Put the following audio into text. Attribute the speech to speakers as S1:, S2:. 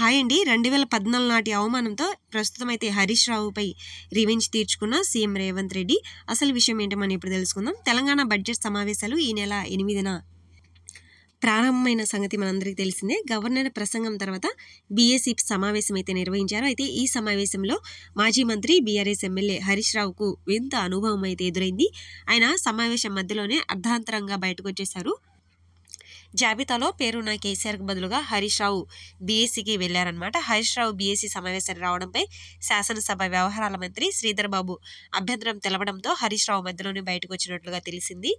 S1: hi అండి రెండు వేల పద్నాలుగు నాటి అవమానంతో ప్రస్తుతం అయితే హరీష్ రావుపై రివెంజ్ తీర్చుకున్న సీఎం రేవంత్ రెడ్డి అసలు విషయం ఏంటో మనం ఇప్పుడు తెలుసుకుందాం తెలంగాణ బడ్జెట్ సమావేశాలు ఈ నెల ఎనిమిదిన ప్రారంభమైన సంగతి మనందరికీ తెలిసిందే గవర్నర్ ప్రసంగం తర్వాత బీఎస్సీ సమావేశం అయితే నిర్వహించారు అయితే ఈ సమావేశంలో మాజీ మంత్రి బీఆర్ఎస్ ఎమ్మెల్యే హరీష్ రావుకు వింత అనుభవం అయితే ఎదురైంది ఆయన సమావేశం మధ్యలోనే అర్ధాంతరంగా బయటకు వచ్చేశారు జాబితాలో పేరున్న కేసీఆర్కు బదులుగా హరీష్ రావు బీఎస్సీకి వెళ్లారనమాట హరీష్ రావు బీఎస్సీ సమావేశానికి రావడంపై శాసనసభ వ్యవహారాల మంత్రి శ్రీధర్ బాబు అభ్యంతరం తెలవడంతో హరీష్ రావు మధ్యలోనే బయటకు వచ్చినట్లుగా తెలిసింది